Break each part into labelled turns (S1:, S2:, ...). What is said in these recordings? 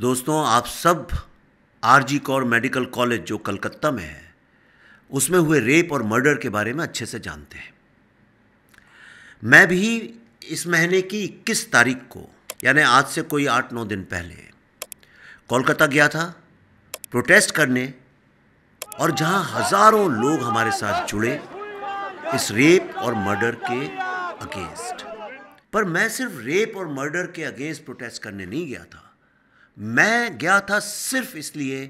S1: दोस्तों आप सब आरजी कौर मेडिकल कॉलेज जो कलकत्ता में है उसमें हुए रेप और मर्डर के बारे में अच्छे से जानते हैं मैं भी इस महीने की इक्कीस तारीख को यानी आज से कोई आठ नौ दिन पहले कोलकाता गया था प्रोटेस्ट करने और जहां हजारों लोग हमारे साथ जुड़े इस रेप और मर्डर के अगेंस्ट पर मैं सिर्फ रेप और मर्डर के अगेंस्ट प्रोटेस्ट करने नहीं गया था मैं गया था सिर्फ इसलिए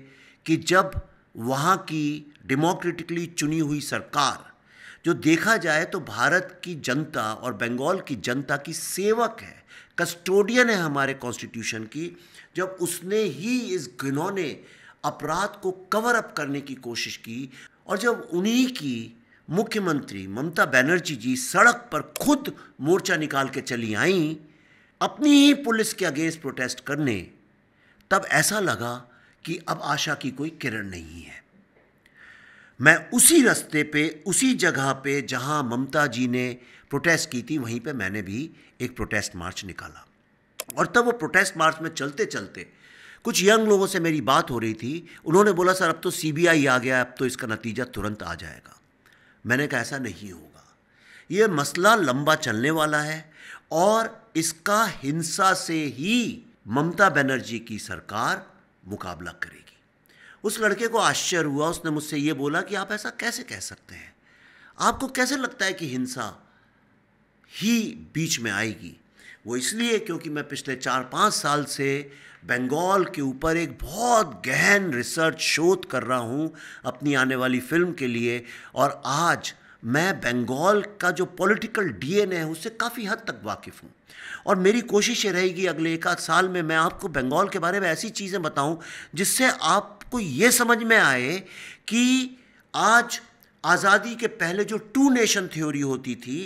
S1: कि जब वहाँ की डेमोक्रेटिकली चुनी हुई सरकार जो देखा जाए तो भारत की जनता और बंगाल की जनता की सेवक है कस्टोडियन है हमारे कॉन्स्टिट्यूशन की जब उसने ही इस घिनौने अपराध को कवर अप करने की कोशिश की और जब उन्हीं की मुख्यमंत्री ममता बनर्जी जी सड़क पर खुद मोर्चा निकाल के चली आईं अपनी ही पुलिस के अगेंस्ट प्रोटेस्ट करने तब ऐसा लगा कि अब आशा की कोई किरण नहीं है मैं उसी रास्ते पे उसी जगह पे जहां ममता जी ने प्रोटेस्ट की थी वहीं पे मैंने भी एक प्रोटेस्ट मार्च निकाला और तब वो प्रोटेस्ट मार्च में चलते चलते कुछ यंग लोगों से मेरी बात हो रही थी उन्होंने बोला सर अब तो सीबीआई आ गया अब तो इसका नतीजा तुरंत आ जाएगा मैंने कहा ऐसा नहीं होगा ये मसला लंबा चलने वाला है और इसका हिंसा से ही ममता बनर्जी की सरकार मुकाबला करेगी उस लड़के को आश्चर्य हुआ उसने मुझसे ये बोला कि आप ऐसा कैसे कह सकते हैं आपको कैसे लगता है कि हिंसा ही बीच में आएगी वो इसलिए क्योंकि मैं पिछले चार पाँच साल से बंगाल के ऊपर एक बहुत गहन रिसर्च शोध कर रहा हूँ अपनी आने वाली फिल्म के लिए और आज मैं बंगाल का जो पॉलिटिकल डीएनए है उससे काफ़ी हद तक वाकिफ़ हूँ और मेरी कोशिश ये रहेगी अगले एक आध साल में मैं आपको बंगाल के बारे में ऐसी चीज़ें बताऊँ जिससे आपको ये समझ में आए कि आज आज़ादी के पहले जो टू नेशन थ्योरी होती थी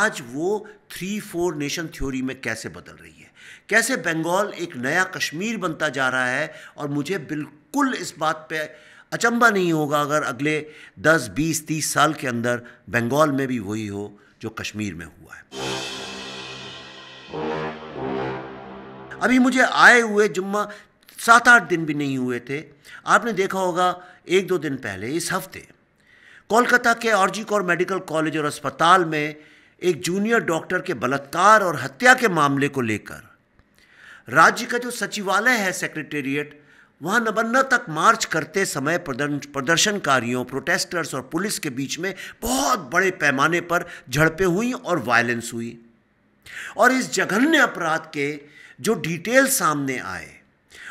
S1: आज वो थ्री फोर नेशन थ्योरी में कैसे बदल रही है कैसे बंगाल एक नया कश्मीर बनता जा रहा है और मुझे बिल्कुल इस बात पर अचंबा नहीं होगा अगर अगले 10, 20, 30 साल के अंदर बंगाल में भी वही हो जो कश्मीर में हुआ है अभी मुझे आए हुए जुम्मा सात आठ दिन भी नहीं हुए थे आपने देखा होगा एक दो दिन पहले इस हफ्ते कोलकाता के आरजी कौर मेडिकल कॉलेज और अस्पताल में एक जूनियर डॉक्टर के बलात्कार और हत्या के मामले को लेकर राज्य का जो सचिवालय है सेक्रेटेरिएट वहाँ नबन्ना तक मार्च करते समय प्रदर्शनकारियों प्रोटेस्टर्स और पुलिस के बीच में बहुत बड़े पैमाने पर झड़पें हुई और वायलेंस हुई और इस जघन्य अपराध के जो डिटेल सामने आए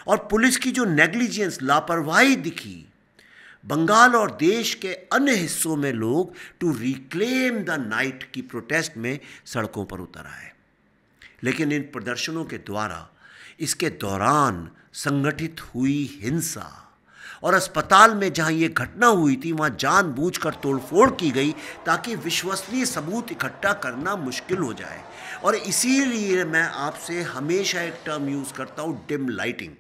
S1: और पुलिस की जो नेग्लिजेंस लापरवाही दिखी बंगाल और देश के अन्य हिस्सों में लोग टू रिक्लेम द नाइट की प्रोटेस्ट में सड़कों पर उतर आए लेकिन इन प्रदर्शनों के द्वारा इसके दौरान संगठित हुई हिंसा और अस्पताल में जहां ये घटना हुई थी वहां जानबूझकर तोड़फोड़ की गई ताकि विश्वसनीय सबूत इकट्ठा करना मुश्किल हो जाए और इसीलिए मैं आपसे हमेशा एक टर्म यूज़ करता हूँ डिम लाइटिंग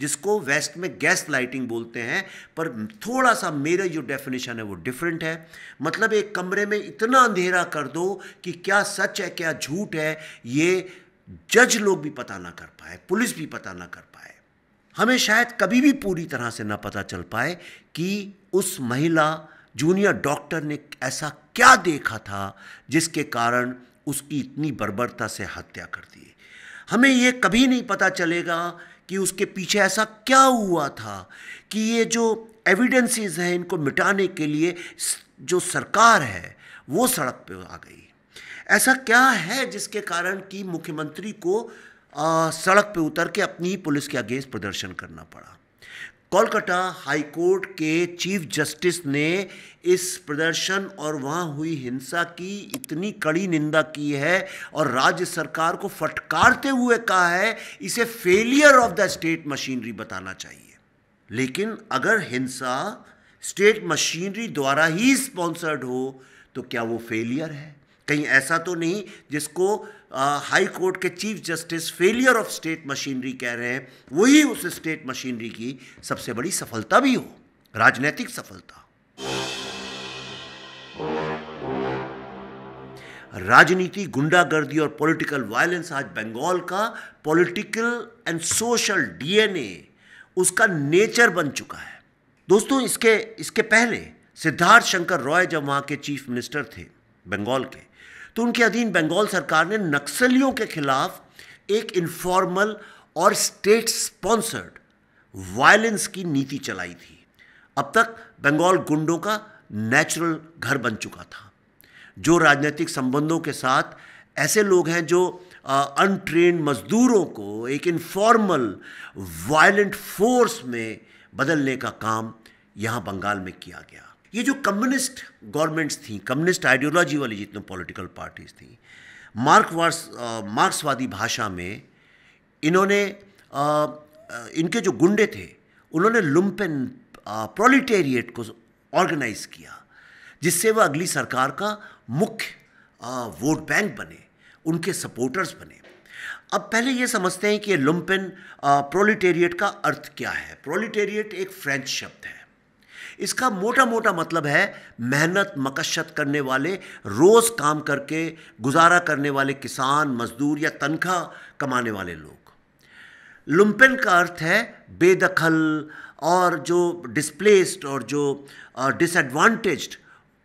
S1: जिसको वेस्ट में गैस लाइटिंग बोलते हैं पर थोड़ा सा मेरा जो डेफिनेशन है वो डिफरेंट है मतलब एक कमरे में इतना अंधेरा कर दो कि क्या सच है क्या झूठ है ये जज लोग भी पता ना कर पाए पुलिस भी पता ना कर पाए हमें शायद कभी भी पूरी तरह से ना पता चल पाए कि उस महिला जूनियर डॉक्टर ने ऐसा क्या देखा था जिसके कारण उसकी इतनी बर्बरता से हत्या कर दी हमें ये कभी नहीं पता चलेगा कि उसके पीछे ऐसा क्या हुआ था कि ये जो एविडेंसेस हैं इनको मिटाने के लिए जो सरकार है वो सड़क पे आ गई ऐसा क्या है जिसके कारण कि मुख्यमंत्री को आ, सड़क पे उतर के अपनी पुलिस के अगेंस्ट प्रदर्शन करना पड़ा कोलकाता हाईकोर्ट के चीफ जस्टिस ने इस प्रदर्शन और वहाँ हुई हिंसा की इतनी कड़ी निंदा की है और राज्य सरकार को फटकारते हुए कहा है इसे failure of the state machinery बताना चाहिए लेकिन अगर हिंसा स्टेट मशीनरी द्वारा ही स्पॉन्सर्ड हो तो क्या वो फेलियर है कहीं ऐसा तो नहीं जिसको आ, हाई कोर्ट के chief justice failure of state machinery कह रहे हैं वही उस स्टेट मशीनरी की सबसे बड़ी सफलता भी हो राजनीतिक सफलता राजनीति गुंडागर्दी और पॉलिटिकल वायलेंस आज बंगाल का पॉलिटिकल एंड सोशल डीएनए उसका नेचर बन चुका है दोस्तों इसके इसके पहले सिद्धार्थ शंकर रॉय जब वहां के चीफ मिनिस्टर थे बंगाल के तो उनके अधीन बंगाल सरकार ने नक्सलियों के खिलाफ एक इनफॉर्मल और स्टेट स्पॉन्सर्ड वायलेंस की नीति चलाई थी अब तक बंगाल गुंडों का नेचुरल घर बन चुका था जो राजनीतिक संबंधों के साथ ऐसे लोग हैं जो अनट्रेन मजदूरों को एक इनफॉर्मल वायलेंट फोर्स में बदलने का काम यहाँ बंगाल में किया गया ये जो कम्युनिस्ट गवर्नमेंट्स थी कम्युनिस्ट आइडियोलॉजी वाली जितनी पॉलिटिकल पार्टीज थी मार्कवास मार्क्सवादी भाषा में इन्होंने इनके जो गुंडे थे उन्होंने लुम्पेन प्रोलिटेरिएट को ऑर्गेनाइज किया जिससे वह अगली सरकार का मुख्य वोट बैंक बने उनके सपोर्टर्स बने अब पहले ये समझते हैं कि लुम्पेन प्रोलिटेरिएट का अर्थ क्या है प्रोलिटेरिएट एक फ्रेंच शब्द है इसका मोटा मोटा मतलब है मेहनत मकशत करने वाले रोज़ काम करके गुजारा करने वाले किसान मज़दूर या तनख्वाह कमाने वाले लोग लुम्पिन का अर्थ है बेदखल और जो डिस्प्लेस्ड और जो डिसएडवांटेज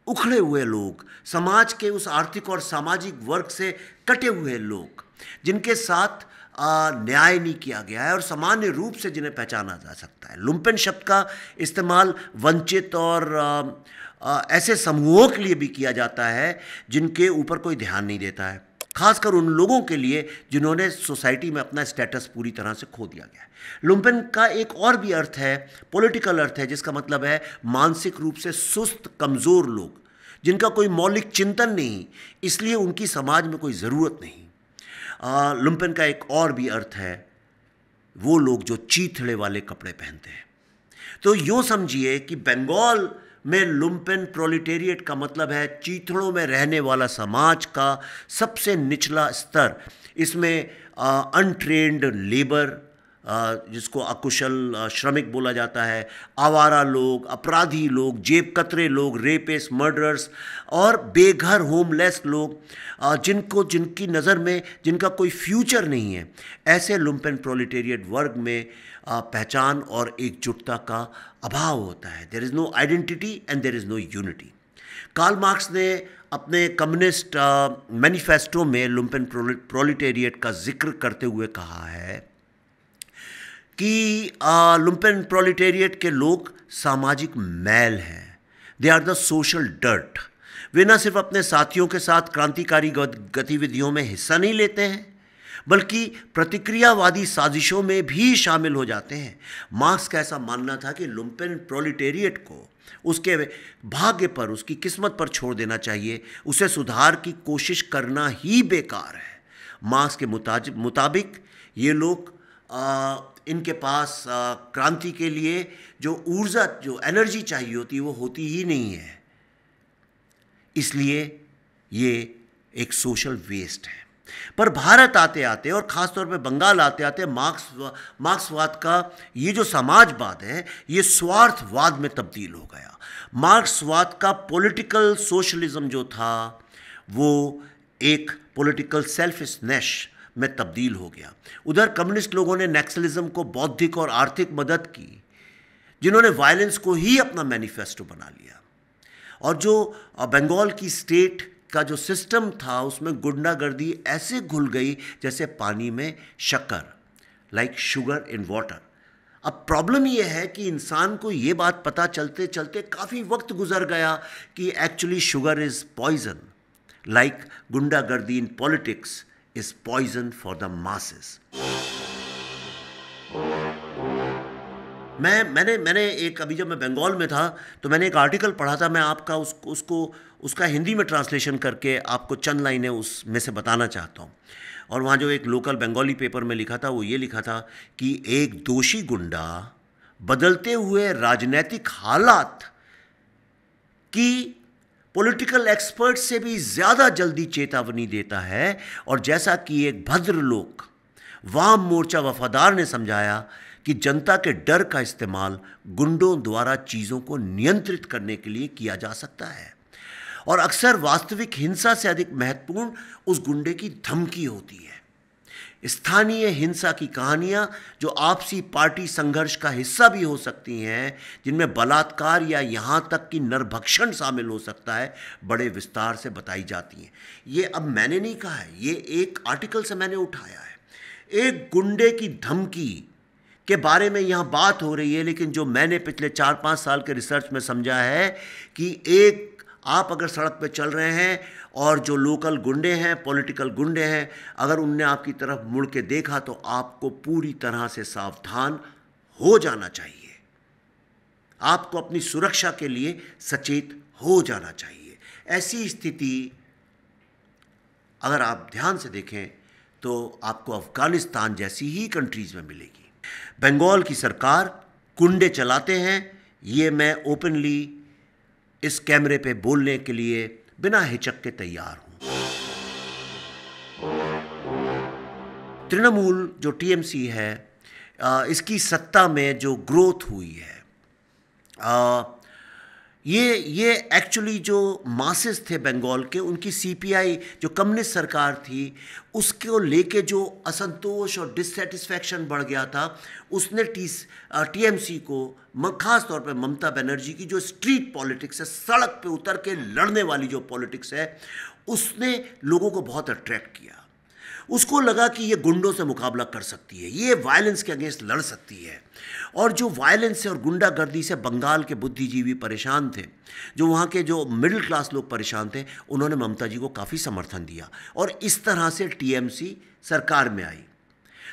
S1: उखड़े हुए लोग समाज के उस आर्थिक और सामाजिक वर्ग से कटे हुए लोग जिनके साथ न्याय नहीं किया गया है और सामान्य रूप से जिन्हें पहचाना जा सकता है लुम्पन शब्द का इस्तेमाल वंचित और ऐसे समूहों के लिए भी किया जाता है जिनके ऊपर कोई ध्यान नहीं देता है खासकर उन लोगों के लिए जिन्होंने सोसाइटी में अपना स्टेटस पूरी तरह से खो दिया गया है लुम्पन का एक और भी अर्थ है पॉलिटिकल अर्थ है जिसका मतलब है मानसिक रूप से सुस्त कमज़ोर लोग जिनका कोई मौलिक चिंतन नहीं इसलिए उनकी समाज में कोई ज़रूरत नहीं लुम्पन का एक और भी अर्थ है वो लोग जो चीथड़े वाले कपड़े पहनते हैं तो यूं समझिए कि बंगाल में लुम्पेन प्रोलिटेरिएट का मतलब है चीथड़ों में रहने वाला समाज का सबसे निचला स्तर इसमें अनट्रेन्ड लेबर जिसको अकुशल श्रमिक बोला जाता है आवारा लोग अपराधी लोग जेब कतरे लोग रेपेस मर्डरर्स और बेघर होमलेस लोग जिनको जिनकी नज़र में जिनका कोई फ्यूचर नहीं है ऐसे लुम्पन प्रोलिटेरिएट वर्ग में पहचान और एकजुटता का अभाव होता है there is no identity and there is no unity Karl Marx ने अपने कम्युनिस्ट मैनिफेस्टो में लुम्पन प्रोलिटेरिएट का जिक्र करते हुए कहा है कि लुम्पेन प्रोलिटेरिएट के लोग सामाजिक मैल हैं they are the social dirt वे न सिर्फ अपने साथियों के साथ क्रांतिकारी गतिविधियों में हिस्सा नहीं लेते हैं बल्कि प्रतिक्रियावादी साजिशों में भी शामिल हो जाते हैं मार्क्स का ऐसा मानना था कि लुम्पेन प्रोलिटेरिएट को उसके भाग्य पर उसकी किस्मत पर छोड़ देना चाहिए उसे सुधार की कोशिश करना ही बेकार है मार्क्स के मुताबिक ये लोग इनके पास क्रांति के लिए जो ऊर्जा जो एनर्जी चाहिए होती है वो होती ही नहीं है इसलिए ये एक सोशल वेस्ट है पर भारत आते आते और ख़ासतौर पे बंगाल आते आते मार्क्स मार्क्सवाद का ये जो समाजवाद है ये स्वार्थवाद में तब्दील हो गया मार्क्सवाद का पॉलिटिकल सोशलिज्म जो था वो एक पॉलिटिकल सेल्फिशनेस में तब्दील हो गया उधर कम्युनिस्ट लोगों ने नेक्सलिज्म को बौद्धिक और आर्थिक मदद की जिन्होंने वायलेंस को ही अपना मैनिफेस्टो बना लिया और जो बंगाल की स्टेट का जो सिस्टम था उसमें गुंडागर्दी ऐसे घुल गई जैसे पानी में शक्कर लाइक शुगर इन वाटर अब प्रॉब्लम यह है कि इंसान को ये बात पता चलते चलते काफ़ी वक्त गुजर गया कि actually sugar is poison like गुंडागर्दी in politics is poison for the masses. मैं मैंने मैंने एक अभी जब मैं बंगाल में था तो मैंने एक आर्टिकल पढ़ा था मैं आपका उस, उसको उसका हिंदी में ट्रांसलेशन करके आपको चंद लाइनें उसमें से बताना चाहता हूँ और वहाँ जो एक लोकल बंगाली पेपर में लिखा था वो ये लिखा था कि एक दोषी गुंडा बदलते हुए राजनैतिक हालात की पॉलिटिकल एक्सपर्ट से भी ज़्यादा जल्दी चेतावनी देता है और जैसा कि एक भद्र लोक वाम मोर्चा वफादार ने समझाया कि जनता के डर का इस्तेमाल गुंडों द्वारा चीज़ों को नियंत्रित करने के लिए किया जा सकता है और अक्सर वास्तविक हिंसा से अधिक महत्वपूर्ण उस गुंडे की धमकी होती है स्थानीय हिंसा की कहानियां जो आपसी पार्टी संघर्ष का हिस्सा भी हो सकती हैं जिनमें बलात्कार या यहाँ तक कि नरभक्षण शामिल हो सकता है बड़े विस्तार से बताई जाती हैं ये अब मैंने नहीं कहा है ये एक आर्टिकल से मैंने उठाया है एक गुंडे की धमकी के बारे में यहाँ बात हो रही है लेकिन जो मैंने पिछले चार पाँच साल के रिसर्च में समझा है कि एक आप अगर सड़क पर चल रहे हैं और जो लोकल गुंडे हैं पॉलिटिकल गुंडे हैं अगर उनने आपकी तरफ मुड़ के देखा तो आपको पूरी तरह से सावधान हो जाना चाहिए आपको अपनी सुरक्षा के लिए सचेत हो जाना चाहिए ऐसी स्थिति अगर आप ध्यान से देखें तो आपको अफ़गानिस्तान जैसी ही कंट्रीज़ में मिलेगी बंगाल की सरकार कुंडे चलाते हैं ये मैं ओपनली इस कैमरे पे बोलने के लिए बिना हिचक के तैयार हूं तृणमूल जो टीएमसी है इसकी सत्ता में जो ग्रोथ हुई है ये ये एक्चुअली जो मासेस थे बंगाल के उनकी सीपीआई जो कम्युनिस्ट सरकार थी उसको लेके जो असंतोष और डिससेटिस्फैक्शन बढ़ गया था उसने टी टीएमसी को खास तौर पे ममता बनर्जी की जो स्ट्रीट पॉलिटिक्स है सड़क पे उतर के लड़ने वाली जो पॉलिटिक्स है उसने लोगों को बहुत अट्रैक्ट किया उसको लगा कि ये गुंडों से मुकाबला कर सकती है ये वायलेंस के अगेंस्ट लड़ सकती है और जो वायलेंस से और गुंडागर्दी से बंगाल के बुद्धिजीवी परेशान थे जो वहाँ के जो मिडिल क्लास लोग परेशान थे उन्होंने ममता जी को काफ़ी समर्थन दिया और इस तरह से टीएमसी सरकार में आई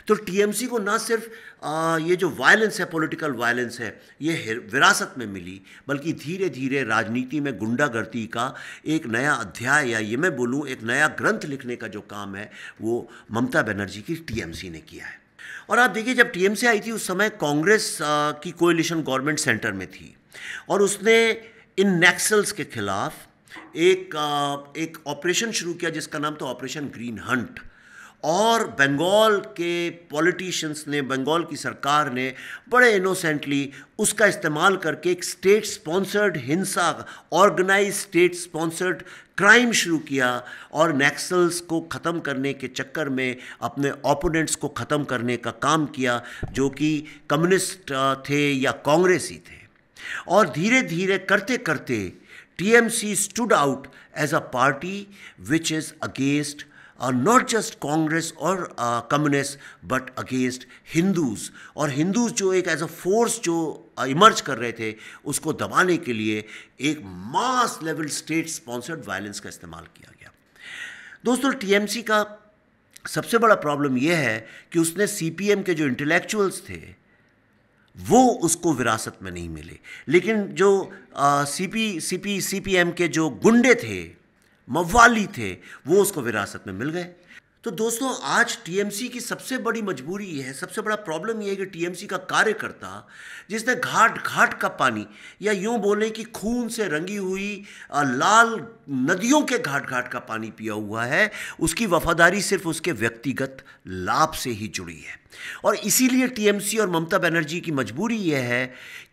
S1: तो टीएमसी को ना सिर्फ आ, ये जो वायलेंस है पॉलिटिकल वायलेंस है ये विरासत में मिली बल्कि धीरे धीरे राजनीति में गुंडागर्दी का एक नया अध्याय या ये मैं बोलूँ एक नया ग्रंथ लिखने का जो काम है वो ममता बनर्जी की टीएमसी ने किया है और आप देखिए जब टीएमसी आई थी उस समय कांग्रेस की कोलिशन गवर्नमेंट सेंटर में थी और उसने इन नेक्सल्स के खिलाफ एक आ, एक ऑपरेशन शुरू किया जिसका नाम था ऑपरेशन ग्रीन हंट और बंगाल के पॉलिटिशियंस ने बंगाल की सरकार ने बड़े इनोसेंटली उसका इस्तेमाल करके एक स्टेट स्पॉन्सर्ड हिंसा ऑर्गेनाइज स्टेट स्पॉन्सर्ड क्राइम शुरू किया और नेक्सल्स को ख़त्म करने के चक्कर में अपने ओपोनेंट्स को ख़त्म करने का काम किया जो कि कम्युनिस्ट थे या कांग्रेस ही थे और धीरे धीरे करते करते TMC stood out as a party which is against uh, not just Congress or uh, communists but against Hindus और Hindus जो एक as a force जो इमर्ज uh, कर रहे थे उसको दबाने के लिए एक mass level state sponsored violence का इस्तेमाल किया गया दोस्तों टीएमसी का सबसे बड़ा प्रॉब्लम यह है कि उसने सीपीएम के जो इंटेलेक्चुअल्स थे वो उसको विरासत में नहीं मिले लेकिन जो सीपी सीपी सीपीएम के जो गुंडे थे मवाली थे वो उसको विरासत में मिल गए तो दोस्तों आज टीएमसी की सबसे बड़ी मजबूरी यह है सबसे बड़ा प्रॉब्लम यह है कि टीएमसी का कार्यकर्ता जिसने घाट घाट का पानी या यूं बोलें कि खून से रंगी हुई लाल नदियों के घाट घाट का पानी पिया हुआ है उसकी वफादारी सिर्फ उसके व्यक्तिगत लाभ से ही जुड़ी है और इसीलिए टीएमसी और ममता बनर्जी की मजबूरी यह है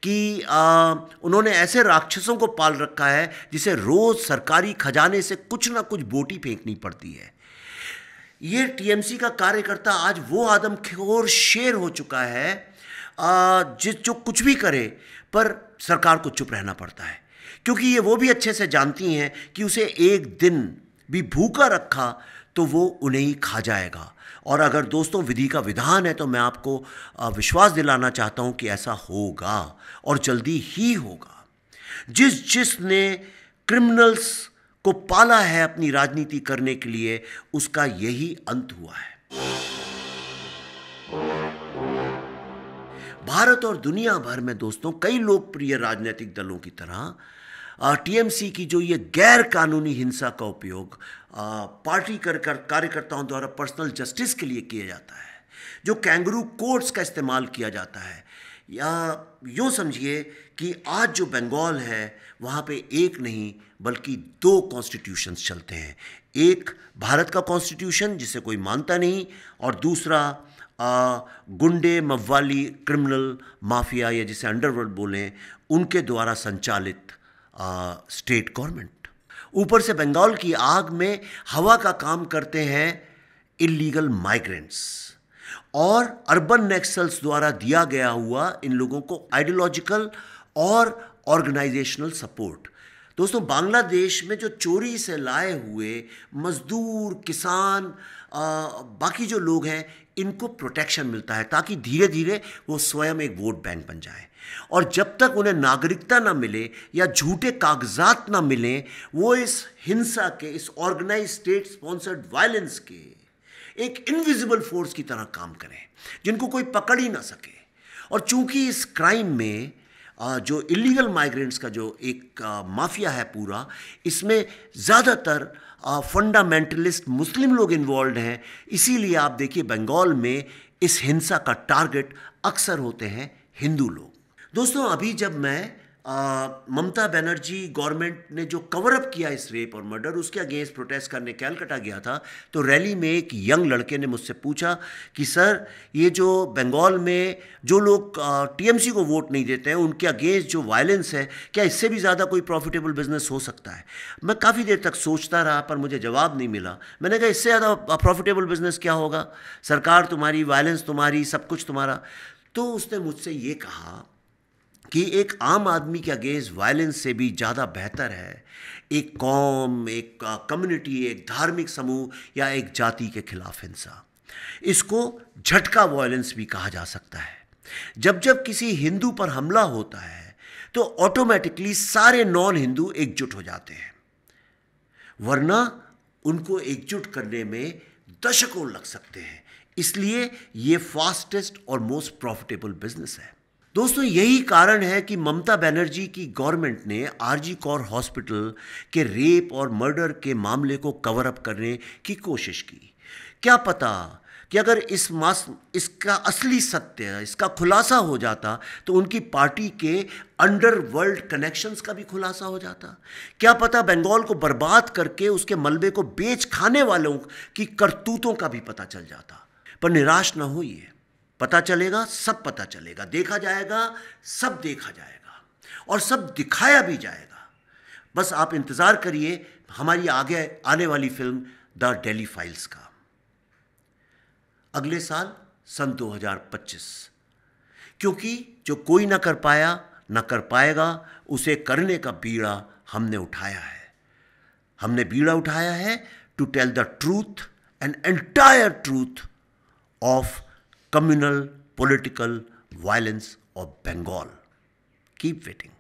S1: कि आ, उन्होंने ऐसे राक्षसों को पाल रखा है जिसे रोज़ सरकारी खजाने से कुछ ना कुछ बोटी फेंकनी पड़ती है ये टीएमसी का कार्यकर्ता आज वो आदमखोर शेर हो चुका है जिस जो कुछ भी करे पर सरकार को चुप रहना पड़ता है क्योंकि ये वो भी अच्छे से जानती हैं कि उसे एक दिन भी भूखा रखा तो वो उन्हें ही खा जाएगा और अगर दोस्तों विधि का विधान है तो मैं आपको विश्वास दिलाना चाहता हूँ कि ऐसा होगा और जल्दी ही होगा जिस जिसने क्रिमिनल्स को पाला है अपनी राजनीति करने के लिए उसका यही अंत हुआ है भारत और दुनिया भर में दोस्तों कई लोकप्रिय राजनीतिक दलों की तरह टीएमसी की जो ये गैर कानूनी हिंसा का उपयोग पार्टी कर, कर कार्यकर्ताओं द्वारा पर्सनल जस्टिस के लिए किया जाता है जो कैंगरू कोर्ट्स का इस्तेमाल किया जाता है या यूँ समझिए कि आज जो बंगाल है वहाँ पे एक नहीं बल्कि दो कॉन्स्टिट्यूशंस चलते हैं एक भारत का कॉन्स्टिट्यूशन जिसे कोई मानता नहीं और दूसरा आ, गुंडे मवाली क्रिमिनल माफिया या जिसे अंडरवर्ल्ड बोलें उनके द्वारा संचालित आ, स्टेट गवर्नमेंट ऊपर से बंगाल की आग में हवा का काम करते हैं इलीगल माइग्रेंट्स और अर्बन नेक्सल्स द्वारा दिया गया हुआ इन लोगों को आइडियोलॉजिकल और ऑर्गेनाइजेशनल सपोर्ट दोस्तों बांग्लादेश में जो चोरी से लाए हुए मज़दूर किसान आ, बाकी जो लोग हैं इनको प्रोटेक्शन मिलता है ताकि धीरे धीरे वो स्वयं एक वोट बैंक बन जाए और जब तक उन्हें नागरिकता ना मिले या झूठे कागजात ना मिलें वो इस हिंसा के इस ऑर्गेनाइज स्टेट स्पॉन्सर्ड वायलेंस के एक इनविजिबल फोर्स की तरह काम करें जिनको कोई पकड़ ही ना सके और चूंकि इस क्राइम में जो इलीगल माइग्रेंट्स का जो एक माफिया है पूरा इसमें ज़्यादातर फंडामेंटलिस्ट मुस्लिम लोग इन्वॉल्व हैं इसीलिए आप देखिए बंगाल में इस हिंसा का टारगेट अक्सर होते हैं हिंदू लोग दोस्तों अभी जब मैं ममता बनर्जी गवर्नमेंट ने जो कवर अप किया इस रेप और मर्डर उसके अगेंस्ट प्रोटेस्ट करने कैलकटा गया था तो रैली में एक यंग लड़के ने मुझसे पूछा कि सर ये जो बंगाल में जो लोग टीएमसी को वोट नहीं देते हैं उनके अगेंस्ट जो वायलेंस है क्या इससे भी ज़्यादा कोई प्रॉफिटेबल बिजनेस हो सकता है मैं काफ़ी देर तक सोचता रहा पर मुझे जवाब नहीं मिला मैंने कहा इससे ज़्यादा प्रॉफिटेबल बिजनेस क्या होगा सरकार तुम्हारी वायलेंस तुम्हारी सब कुछ तुम्हारा तो उसने मुझसे ये कहा कि एक आम आदमी के अगेंस्ट वायलेंस से भी ज़्यादा बेहतर है एक कौम एक कम्युनिटी एक धार्मिक समूह या एक जाति के खिलाफ हिंसा इसको झटका वायलेंस भी कहा जा सकता है जब जब किसी हिंदू पर हमला होता है तो ऑटोमेटिकली सारे नॉन हिंदू एकजुट हो जाते हैं वरना उनको एकजुट करने में दशकों लग सकते हैं इसलिए ये फास्टेस्ट और मोस्ट प्रॉफिटेबल बिजनेस है दोस्तों यही कारण है कि ममता बनर्जी की गवर्नमेंट ने आरजी कौर हॉस्पिटल के रेप और मर्डर के मामले को कवर अप करने की कोशिश की क्या पता कि अगर इस मास इसका असली सत्य इसका खुलासा हो जाता तो उनकी पार्टी के अंडरवर्ल्ड कनेक्शंस का भी खुलासा हो जाता क्या पता बंगाल को बर्बाद करके उसके मलबे को बेच खाने वालों की करतूतों का भी पता चल जाता पर निराश ना होइए पता चलेगा सब पता चलेगा देखा जाएगा सब देखा जाएगा और सब दिखाया भी जाएगा बस आप इंतज़ार करिए हमारी आगे आने वाली फिल्म द डेली फाइल्स का अगले साल सन 2025 क्योंकि जो कोई ना कर पाया ना कर पाएगा उसे करने का बीड़ा हमने उठाया है हमने बीड़ा उठाया है to tell the truth and entire truth of communal political violence of Bengal. Keep waiting.